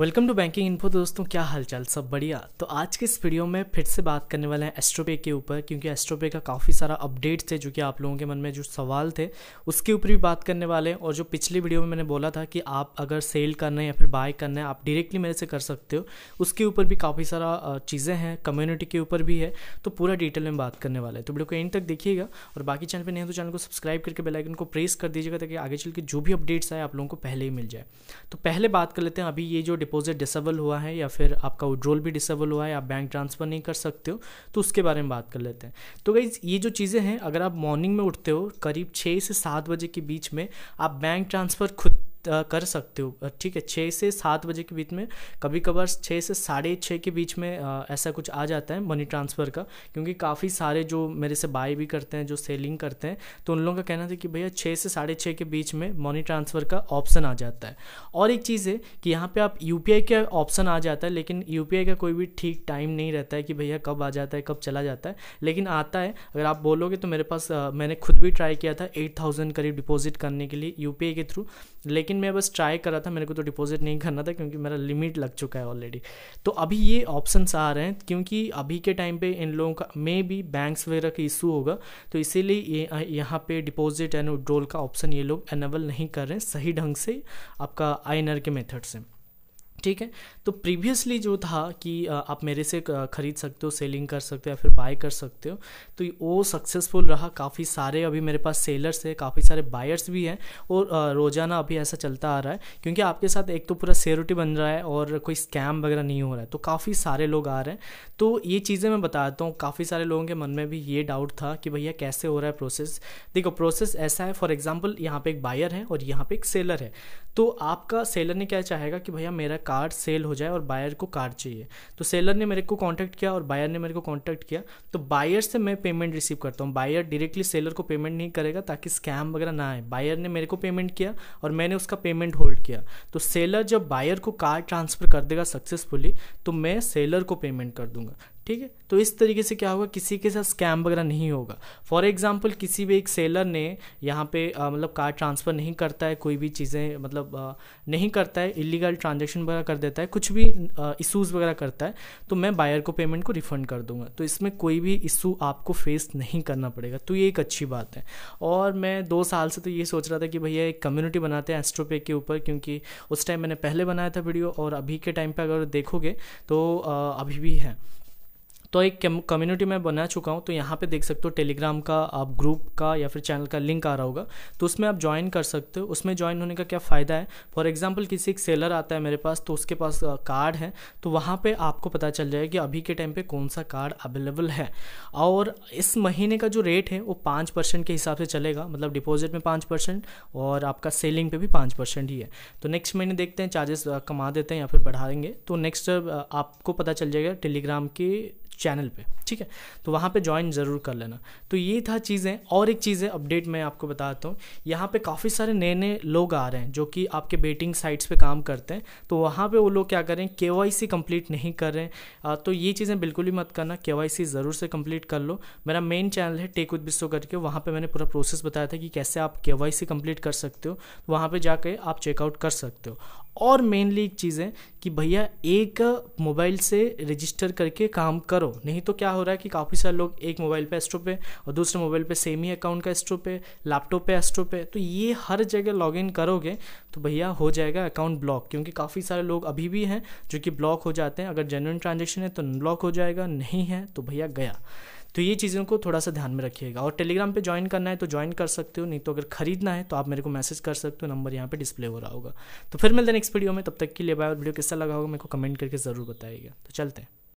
welcome to banking info दोस्तों क्या हालचाल सब बढ़िया तो आज के इस वीडियो में फिर से बात करने वाले हैं एस्ट्रोपे के ऊपर क्योंकि एस्ट्रोपे का काफ़ी सारा अपडेट थे जो कि आप लोगों के मन में जो सवाल थे उसके ऊपर भी बात करने वाले हैं और जो पिछली वीडियो में मैंने बोला था कि आप अगर सेल करना है या फिर बाय करना है आप डायरेक्टली मेरे से कर सकते हो उसके ऊपर भी काफ़ी सारा चीज़ें हैं कम्युनिटी के ऊपर भी है तो पूरा डिटेल में बात करने वाले हैं तो वीडियो को एंड तक देखिएगा और बाकी चैनल पर नहीं तो चैनल को सब्सक्राइब करके बेलाइकन को प्रेस कर दीजिएगा ताकि आगे चल के जो भी अपडेट्स आए आप लोगों को पहले ही मिल जाए तो पहले बात कर लेते हैं अभी ये जो डिपॉजिट डिसेबल हुआ है या फिर आपका विड्रोल भी डिसेबल हुआ है आप बैंक ट्रांसफ़र नहीं कर सकते हो तो उसके बारे में बात कर लेते हैं तो गई ये जो चीज़ें हैं अगर आप मॉर्निंग में उठते हो करीब छः से सात बजे के बीच में आप बैंक ट्रांसफ़र खुद कर सकते हो ठीक है छः से सात बजे के बीच में कभी कभार छः से साढ़े छः के बीच में ऐसा कुछ आ जाता है मनी ट्रांसफ़र का क्योंकि काफ़ी सारे जो मेरे से बाय भी करते हैं जो सेलिंग करते हैं तो उन लोगों का कहना था कि भैया छः से साढ़े छः के बीच में मनी ट्रांसफ़र का ऑप्शन आ जाता है और एक चीज़ है कि यहाँ पर आप यू का ऑप्शन आ जाता है लेकिन यू का कोई भी ठीक टाइम नहीं रहता है कि भैया कब आ जाता है कब चला जाता है लेकिन आता है अगर आप बोलोगे तो मेरे पास मैंने खुद भी ट्राई किया था एट थाउजेंड करीब डिपॉजिट करने के लिए यू के थ्रू लेकिन लेकिन मैं बस ट्राई कर रहा था मेरे को तो डिपॉजिट नहीं करना था क्योंकि मेरा लिमिट लग चुका है ऑलरेडी तो अभी ये ऑप्शंस आ रहे हैं क्योंकि अभी के टाइम पे इन लोगों का मे भी बैंक्स वगैरह का इशू होगा तो इसीलिए यहाँ पे डिपॉजिट एंड विड्रोल का ऑप्शन ये लोग एनेबल नहीं कर रहे हैं सही ढंग से आपका आई के मेथड से ठीक है तो प्रीवियसली जो था कि आप मेरे से ख़रीद सकते हो सेलिंग कर सकते हो या फिर बाय कर सकते हो तो वो सक्सेसफुल रहा काफ़ी सारे अभी मेरे पास सेलर्स है काफ़ी सारे बायर्स भी हैं और रोज़ाना अभी ऐसा चलता आ रहा है क्योंकि आपके साथ एक तो पूरा सेरोटी बन रहा है और कोई स्कैम वगैरह नहीं हो रहा है तो काफ़ी सारे लोग आ रहे हैं तो ये चीज़ें मैं बताता हूँ काफ़ी सारे लोगों के मन में भी ये डाउट था कि भैया कैसे हो रहा है प्रोसेस देखो प्रोसेस ऐसा है फॉर एग्जाम्पल यहाँ पर एक बायर है और यहाँ पर एक सेलर है तो आपका सेलर ने क्या चाहेगा कि भैया मेरा कार सेल हो जाए और बायर को कार चाहिए तो सेलर ने मेरे को कॉन्टैक्ट किया और बायर ने मेरे को कॉन्टैक्ट किया तो बायर से मैं पेमेंट रिसीव करता हूँ बायर डायरेक्टली सेलर को पेमेंट नहीं करेगा ताकि स्कैम वगैरह ना आए बायर ने मेरे को पेमेंट किया और मैंने उसका पेमेंट होल्ड किया तो सेलर जब बायर को कार ट्रांसफ़र कर देगा सक्सेसफुली तो मैं सेलर को पेमेंट कर दूंगा ठीक है तो इस तरीके से क्या होगा किसी के साथ स्कैम वगैरह नहीं होगा फॉर एग्जाम्पल किसी भी एक सेलर ने यहाँ पे मतलब कार्ड ट्रांसफ़र नहीं करता है कोई भी चीज़ें मतलब आ, नहीं करता है इलीगल ट्रांजेक्शन वगैरह कर देता है कुछ भी इशूज़ वगैरह करता है तो मैं बायर को पेमेंट को रिफ़ंड कर दूंगा तो इसमें कोई भी इशू आपको फेस नहीं करना पड़ेगा तो ये एक अच्छी बात है और मैं दो साल से तो ये सोच रहा था कि भैया एक कम्युनिटी बनाते हैं एस्ट्रोपे के ऊपर क्योंकि उस टाइम मैंने पहले बनाया था वीडियो और अभी के टाइम पर अगर देखोगे तो अभी भी है तो एक कम्युनिटी मैं बना चुका हूँ तो यहाँ पे देख सकते हो टेलीग्राम का आप ग्रुप का या फिर चैनल का लिंक आ रहा होगा तो उसमें आप ज्वाइन कर सकते हो उसमें ज्वाइन होने का क्या फ़ायदा है फॉर एग्जाम्पल किसी एक सेलर आता है मेरे पास तो उसके पास कार्ड है तो वहाँ पर आपको पता चल जाएगा कि अभी के टाइम पर कौन सा कार्ड अवेलेबल है और इस महीने का जो रेट है वो पाँच परसेंट के हिसाब से चलेगा मतलब डिपॉजिट में पाँच परसेंट और आपका सेलिंग पे भी पाँच परसेंट ही है तो नेक्स्ट महीने देखते हैं चार्जेस कमा देते हैं या फिर देंगे तो नेक्स्ट आपको पता चल जाएगा टेलीग्राम की चैनल पे ठीक है तो वहाँ पे ज्वाइन ज़रूर कर लेना तो ये था चीज़ें और एक चीज़ें अपडेट मैं आपको बताता हूँ यहाँ पे काफ़ी सारे नए नए लोग आ रहे हैं जो कि आपके बेटिंग साइट्स पे काम करते हैं तो वहाँ पे वो लोग क्या करें के वाई सी कम्प्लीट नहीं कर रहे हैं तो ये चीज़ें बिल्कुल ही मत करना के वाई सी ज़रूर से कम्प्लीट कर लो मेरा मेन चैनल है टेक विद बिस्सो करके वहाँ पर मैंने पूरा प्रोसेस बताया था कि कैसे आप के वाई सी कम्प्लीट कर सकते हो वहाँ पर जाके आप चेकआउट कर सकते हो और मेनली एक चीज़ है कि भैया एक मोबाइल से रजिस्टर करके काम करो नहीं तो क्या हो रहा है कि काफ़ी सारे लोग एक मोबाइल पे एस्ट्रो पे और दूसरे मोबाइल पे सेम ही अकाउंट का एस्ट्रो पे लैपटॉप पे एस्ट्रो पे तो ये हर जगह लॉगिन करोगे तो भैया हो जाएगा अकाउंट ब्लॉक क्योंकि काफ़ी सारे लोग अभी भी हैं जो कि ब्लॉक हो जाते हैं अगर जेन्यून ट्रांजेक्शन है तो ब्लॉक हो जाएगा नहीं है तो भैया गया तो ये चीज़ों को थोड़ा सा ध्यान में रखिएगा और टेलीग्राम पे ज्वाइन करना है तो ज्वाइन कर सकते हो नहीं तो अगर खरीदना है तो आप मेरे को मैसेज कर सकते हो नंबर यहाँ पे डिस्प्ले हो रहा होगा तो फिर मिलते हैं नेक्स्ट वीडियो में तब तक के लिए बाय और वीडियो किसका लगा होगा मेरे को कमेंट करके ज़रूर बताइएगा तो चलते हैं